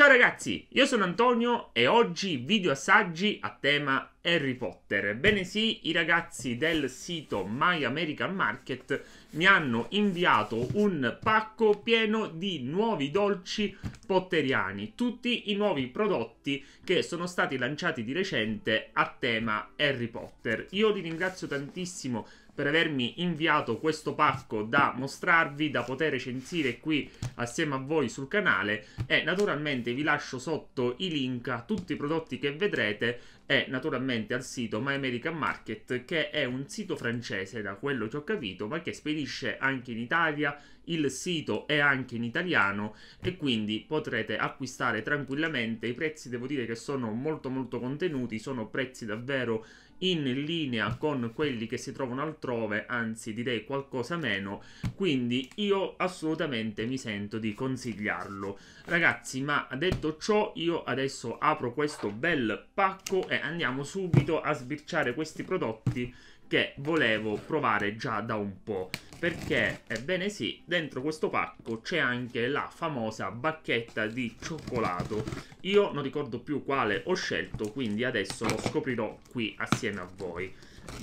Ciao ragazzi, io sono Antonio e oggi video assaggi a tema Harry Potter. Bene sì, i ragazzi del sito My American Market mi hanno inviato un pacco pieno di nuovi dolci potteriani, tutti i nuovi prodotti che sono stati lanciati di recente a tema Harry Potter. Io li ringrazio tantissimo per avermi inviato questo pacco da mostrarvi, da poter recensire qui assieme a voi sul canale e naturalmente vi lascio sotto i link a tutti i prodotti che vedrete e naturalmente al sito My American Market che è un sito francese da quello che ho capito ma che spedisce anche in Italia il sito è anche in italiano e quindi potrete acquistare tranquillamente i prezzi devo dire che sono molto molto contenuti sono prezzi davvero in linea con quelli che si trovano altrove, anzi direi qualcosa meno, quindi io assolutamente mi sento di consigliarlo. Ragazzi, ma detto ciò, io adesso apro questo bel pacco e andiamo subito a sbirciare questi prodotti che volevo provare già da un po'. Perché, ebbene sì, dentro questo pacco c'è anche la famosa bacchetta di cioccolato. Io non ricordo più quale ho scelto, quindi adesso lo scoprirò qui assieme a voi.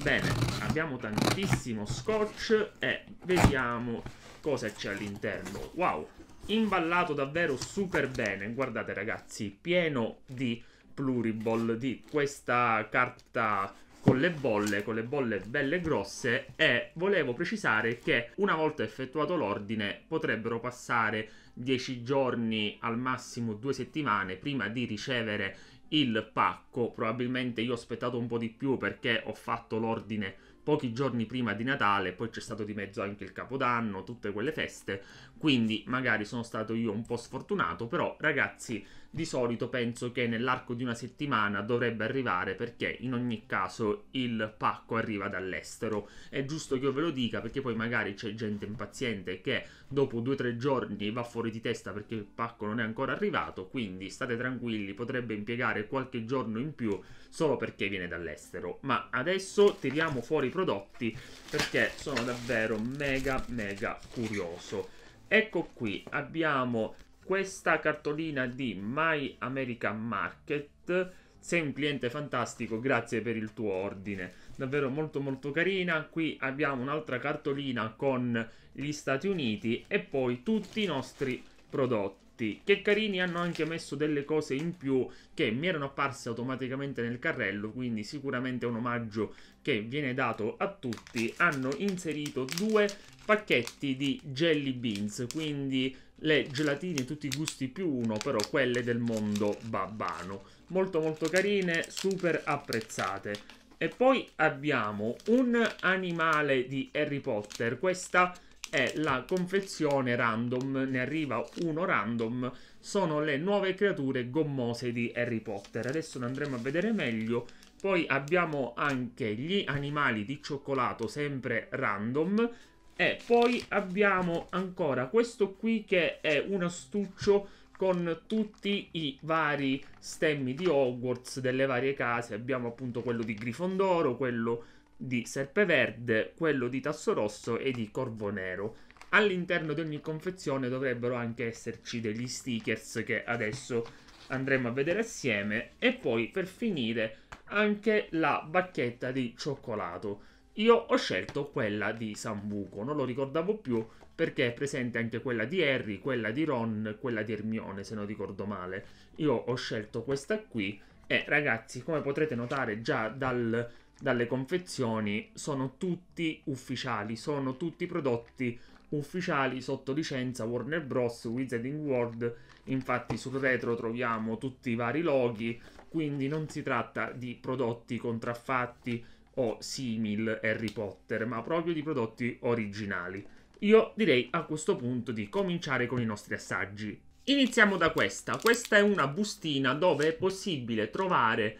Bene, abbiamo tantissimo scotch e vediamo cosa c'è all'interno. Wow, imballato davvero super bene. Guardate ragazzi, pieno di pluriball, di questa carta con le bolle, con le bolle belle grosse e volevo precisare che una volta effettuato l'ordine potrebbero passare 10 giorni al massimo 2 settimane prima di ricevere il pacco. Probabilmente io ho aspettato un po' di più perché ho fatto l'ordine pochi giorni prima di Natale, poi c'è stato di mezzo anche il Capodanno, tutte quelle feste, quindi magari sono stato io un po' sfortunato, però ragazzi di solito penso che nell'arco di una settimana dovrebbe arrivare perché in ogni caso il pacco arriva dall'estero. È giusto che io ve lo dica perché poi magari c'è gente impaziente che dopo 2-3 giorni va fuori di testa perché il pacco non è ancora arrivato, quindi state tranquilli, potrebbe impiegare qualche giorno in più solo perché viene dall'estero. Ma adesso tiriamo fuori i prodotti perché sono davvero mega mega curioso. Ecco qui, abbiamo questa cartolina di My American Market. Sei un cliente fantastico, grazie per il tuo ordine. Davvero molto molto carina. Qui abbiamo un'altra cartolina con gli Stati Uniti e poi tutti i nostri prodotti. Che carini hanno anche messo delle cose in più che mi erano apparse automaticamente nel carrello, quindi sicuramente è un omaggio che viene dato a tutti. Hanno inserito due pacchetti di jelly beans, quindi le gelatine tutti i gusti più uno, però quelle del mondo babbano. Molto molto carine, super apprezzate. E poi abbiamo un animale di Harry Potter, questa è la confezione random, ne arriva uno random, sono le nuove creature gommose di Harry Potter. Adesso ne andremo a vedere meglio. Poi abbiamo anche gli animali di cioccolato, sempre random, e poi abbiamo ancora questo qui che è un astuccio con tutti i vari stemmi di Hogwarts delle varie case. Abbiamo appunto quello di Grifondoro, quello di Serpeverde, quello di Tasso Rosso e di Corvo Nero. All'interno di ogni confezione dovrebbero anche esserci degli stickers che adesso andremo a vedere assieme e poi per finire anche la bacchetta di cioccolato. Io ho scelto quella di Sambuco, non lo ricordavo più perché è presente anche quella di Harry, quella di Ron, quella di Hermione, se non ricordo male. Io ho scelto questa qui e ragazzi, come potrete notare già dal, dalle confezioni, sono tutti ufficiali, sono tutti prodotti ufficiali sotto licenza Warner Bros. Wizarding World. Infatti sul retro troviamo tutti i vari loghi, quindi non si tratta di prodotti contraffatti o simil Harry Potter, ma proprio di prodotti originali. Io direi a questo punto di cominciare con i nostri assaggi. Iniziamo da questa. Questa è una bustina dove è possibile trovare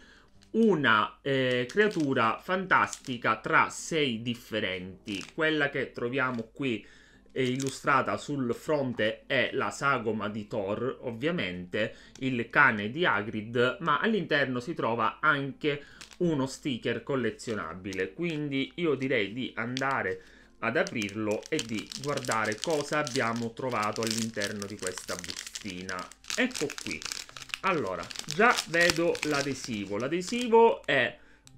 una eh, creatura fantastica tra sei differenti. Quella che troviamo qui eh, illustrata sul fronte è la sagoma di Thor, ovviamente, il cane di Agrid, ma all'interno si trova anche uno sticker collezionabile quindi io direi di andare ad aprirlo e di guardare cosa abbiamo trovato all'interno di questa bustina ecco qui allora già vedo l'adesivo l'adesivo è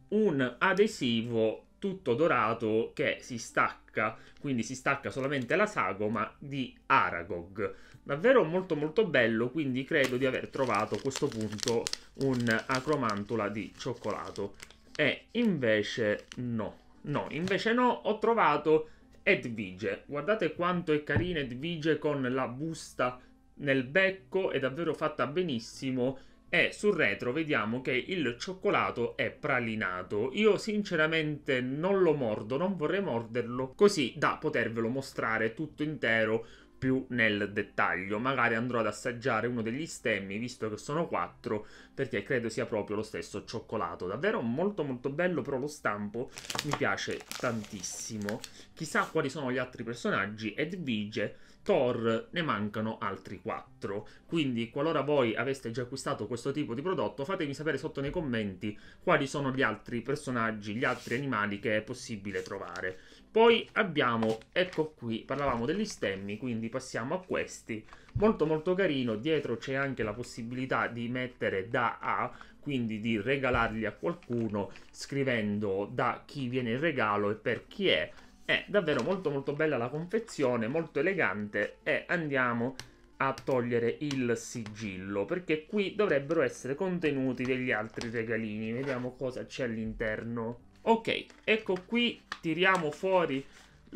un adesivo tutto dorato che si stacca quindi si stacca solamente la sagoma di Aragog Davvero molto molto bello, quindi credo di aver trovato a questo punto un acromantula di cioccolato. E invece no, no, invece no, ho trovato Edvige. Guardate quanto è carina Edvige con la busta nel becco, è davvero fatta benissimo e sul retro vediamo che il cioccolato è pralinato. Io sinceramente non lo mordo, non vorrei morderlo, così da potervelo mostrare tutto intero più nel dettaglio. Magari andrò ad assaggiare uno degli stemmi, visto che sono quattro, perché credo sia proprio lo stesso cioccolato. Davvero molto molto bello, però lo stampo mi piace tantissimo. Chissà quali sono gli altri personaggi, Edvige... Thor ne mancano altri 4. Quindi, qualora voi aveste già acquistato questo tipo di prodotto, fatemi sapere sotto nei commenti quali sono gli altri personaggi, gli altri animali che è possibile trovare. Poi abbiamo, ecco qui, parlavamo degli stemmi, quindi passiamo a questi. Molto molto carino, dietro c'è anche la possibilità di mettere da a, quindi di regalarli a qualcuno scrivendo da chi viene il regalo e per chi è. È davvero molto molto bella la confezione, molto elegante e andiamo a togliere il sigillo perché qui dovrebbero essere contenuti degli altri regalini. Vediamo cosa c'è all'interno. Ok, ecco qui tiriamo fuori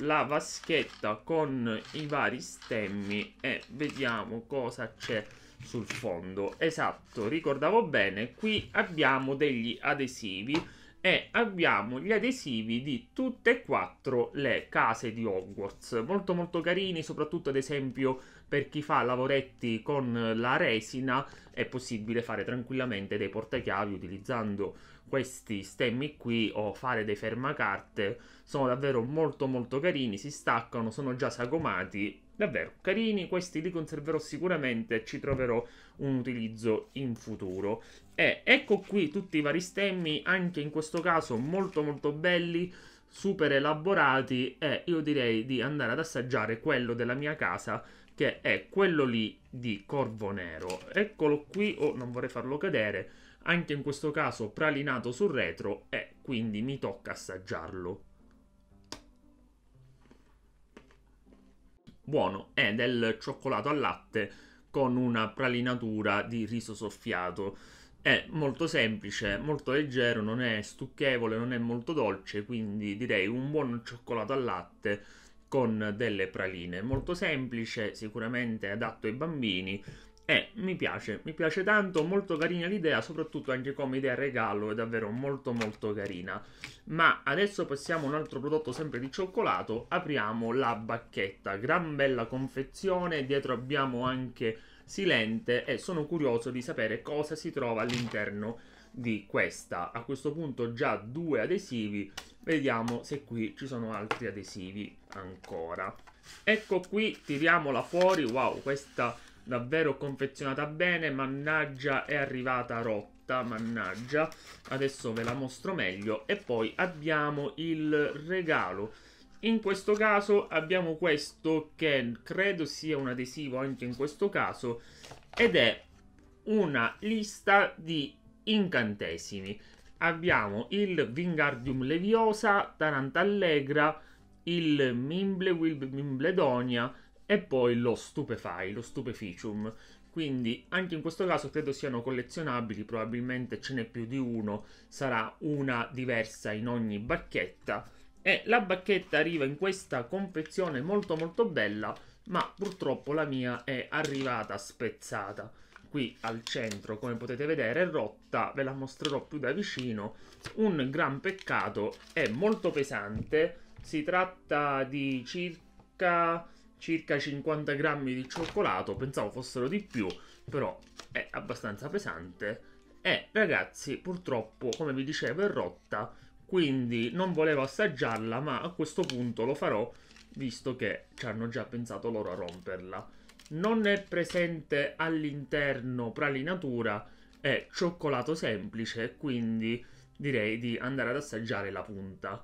la vaschetta con i vari stemmi e vediamo cosa c'è sul fondo. Esatto, ricordavo bene, qui abbiamo degli adesivi e abbiamo gli adesivi di tutte e quattro le case di Hogwarts. Molto molto carini, soprattutto ad esempio per chi fa lavoretti con la resina è possibile fare tranquillamente dei portachiavi utilizzando questi stemmi qui o fare dei fermacarte sono davvero molto molto carini, si staccano, sono già sagomati, davvero carini, questi li conserverò sicuramente, ci troverò un utilizzo in futuro. E ecco qui tutti i vari stemmi, anche in questo caso molto molto belli, super elaborati e io direi di andare ad assaggiare quello della mia casa che è quello lì di Corvo Nero. Eccolo qui, oh non vorrei farlo cadere, anche in questo caso pralinato sul retro e quindi mi tocca assaggiarlo. Buono, è del cioccolato al latte con una pralinatura di riso soffiato. È molto semplice, molto leggero, non è stucchevole, non è molto dolce, quindi direi un buon cioccolato al latte con delle praline. Molto semplice, sicuramente adatto ai bambini e eh, mi piace, mi piace tanto, molto carina l'idea, soprattutto anche come idea regalo, è davvero molto molto carina. Ma adesso passiamo a un altro prodotto sempre di cioccolato, apriamo la bacchetta, gran bella confezione, dietro abbiamo anche Silente e sono curioso di sapere cosa si trova all'interno di questa. A questo punto già due adesivi, vediamo se qui ci sono altri adesivi ancora. Ecco qui, tiriamola fuori, wow, questa davvero confezionata bene, mannaggia è arrivata rotta, mannaggia. Adesso ve la mostro meglio e poi abbiamo il regalo. In questo caso abbiamo questo che credo sia un adesivo anche in questo caso ed è una lista di incantesimi. Abbiamo il Vingardium Leviosa, Tarantallegra, il Mimblewild Mimbledonia, e poi lo stupefy, lo stupeficium. Quindi anche in questo caso credo siano collezionabili, probabilmente ce n'è più di uno, sarà una diversa in ogni bacchetta. E la bacchetta arriva in questa confezione molto molto bella, ma purtroppo la mia è arrivata spezzata. Qui al centro, come potete vedere, è rotta, ve la mostrerò più da vicino. Un gran peccato, è molto pesante, si tratta di circa circa 50 grammi di cioccolato, pensavo fossero di più, però è abbastanza pesante. E ragazzi, purtroppo, come vi dicevo, è rotta, quindi non volevo assaggiarla, ma a questo punto lo farò, visto che ci hanno già pensato loro a romperla. Non è presente all'interno pralinatura, è cioccolato semplice, quindi direi di andare ad assaggiare la punta.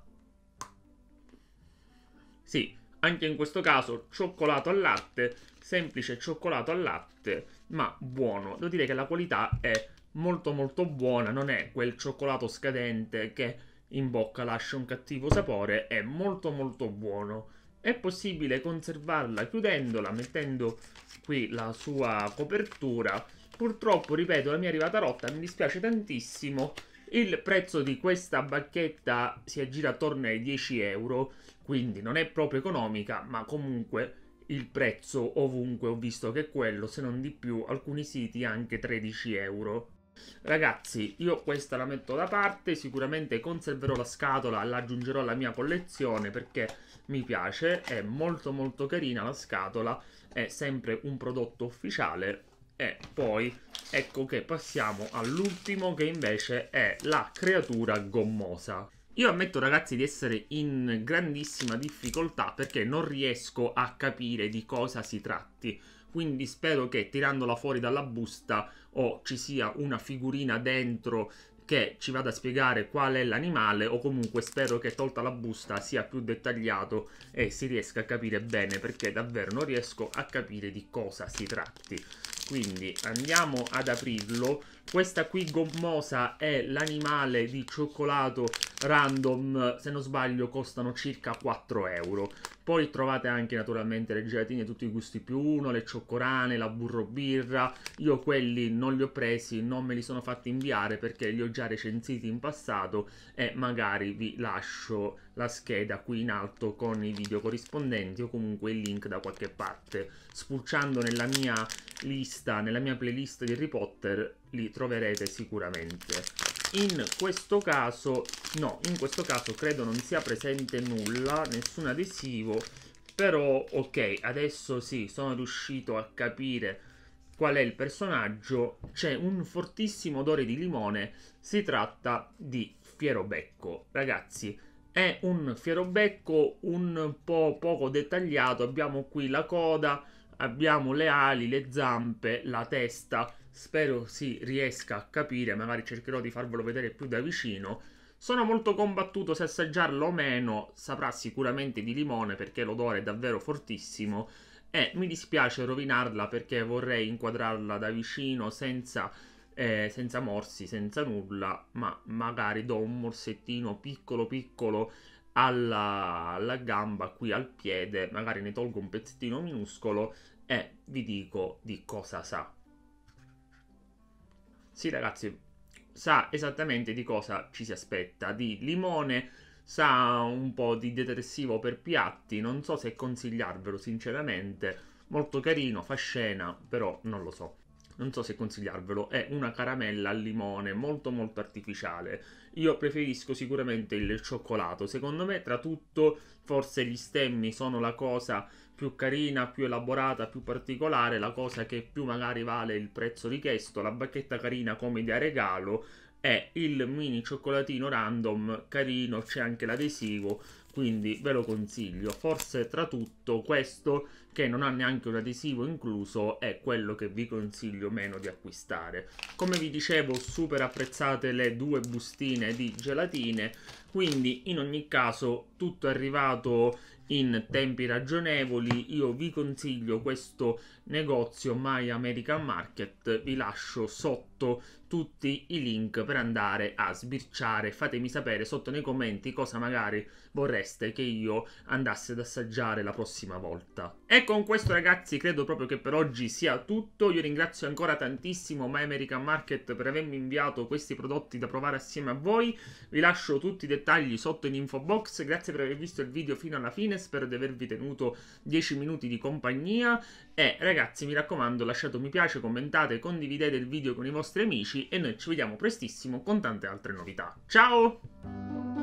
Sì, anche in questo caso cioccolato al latte, semplice cioccolato al latte, ma buono. Devo dire che la qualità è molto molto buona, non è quel cioccolato scadente che in bocca lascia un cattivo sapore, è molto molto buono. È possibile conservarla chiudendola, mettendo qui la sua copertura. Purtroppo, ripeto, la mia arrivata rotta, mi dispiace tantissimo. Il prezzo di questa bacchetta si aggira attorno ai 10 euro. Quindi non è proprio economica, ma comunque il prezzo ovunque ho visto che è quello, se non di più, alcuni siti anche 13 euro. Ragazzi, io questa la metto da parte, sicuramente conserverò la scatola, la aggiungerò alla mia collezione perché mi piace, è molto molto carina la scatola, è sempre un prodotto ufficiale e poi ecco che passiamo all'ultimo che invece è la creatura gommosa. Io ammetto ragazzi di essere in grandissima difficoltà perché non riesco a capire di cosa si tratti. Quindi spero che tirandola fuori dalla busta o ci sia una figurina dentro che ci vada a spiegare qual è l'animale o comunque spero che tolta la busta sia più dettagliato e si riesca a capire bene perché davvero non riesco a capire di cosa si tratti. Quindi andiamo ad aprirlo questa qui gommosa è l'animale di cioccolato random, se non sbaglio costano circa 4 euro. Poi trovate anche naturalmente le gelatine tutti i gusti più uno, le cioccorane, la burro birra. Io quelli non li ho presi, non me li sono fatti inviare perché li ho già recensiti in passato e magari vi lascio la scheda qui in alto con i video corrispondenti o comunque il link da qualche parte. Spulciando nella mia lista, nella mia playlist di Harry Potter li troverete sicuramente. In questo caso, no, in questo caso credo non sia presente nulla, nessun adesivo, però ok, adesso sì, sono riuscito a capire qual è il personaggio, c'è un fortissimo odore di limone, si tratta di Fierobecco. Ragazzi, è un Fierobecco un po' poco dettagliato, abbiamo qui la coda, abbiamo le ali, le zampe, la testa. Spero si riesca a capire, magari cercherò di farvelo vedere più da vicino. Sono molto combattuto se assaggiarlo o meno, saprà sicuramente di limone perché l'odore è davvero fortissimo e mi dispiace rovinarla perché vorrei inquadrarla da vicino senza, eh, senza morsi, senza nulla, ma magari do un morsettino piccolo piccolo alla, alla gamba, qui al piede, magari ne tolgo un pezzettino minuscolo e vi dico di cosa sa. Sì ragazzi, sa esattamente di cosa ci si aspetta, di limone, sa un po' di detersivo per piatti, non so se consigliarvelo sinceramente, molto carino, fa scena, però non lo so non so se consigliarvelo, è una caramella al limone molto molto artificiale. Io preferisco sicuramente il cioccolato, secondo me tra tutto forse gli stemmi sono la cosa più carina, più elaborata, più particolare, la cosa che più magari vale il prezzo richiesto, la bacchetta carina come idea regalo, è il mini cioccolatino random carino, c'è anche l'adesivo, quindi ve lo consiglio. Forse tra tutto questo che non ha neanche un adesivo incluso è quello che vi consiglio meno di acquistare. Come vi dicevo super apprezzate le due bustine di gelatine, quindi in ogni caso tutto è arrivato in tempi ragionevoli. Io vi consiglio questo negozio My American Market, vi lascio sotto tutti i link per andare a sbirciare. Fatemi sapere sotto nei commenti cosa magari vorreste che io andasse ad assaggiare la prossima volta. E con questo ragazzi credo proprio che per oggi sia tutto. Io ringrazio ancora tantissimo My American Market per avermi inviato questi prodotti da provare assieme a voi. Vi lascio tutti i dettagli sotto in info box. Grazie per aver visto il video fino alla fine spero di avervi tenuto 10 minuti di compagnia e ragazzi mi raccomando lasciate un mi piace, commentate, condividete il video con i vostri amici e noi ci vediamo prestissimo con tante altre novità. Ciao!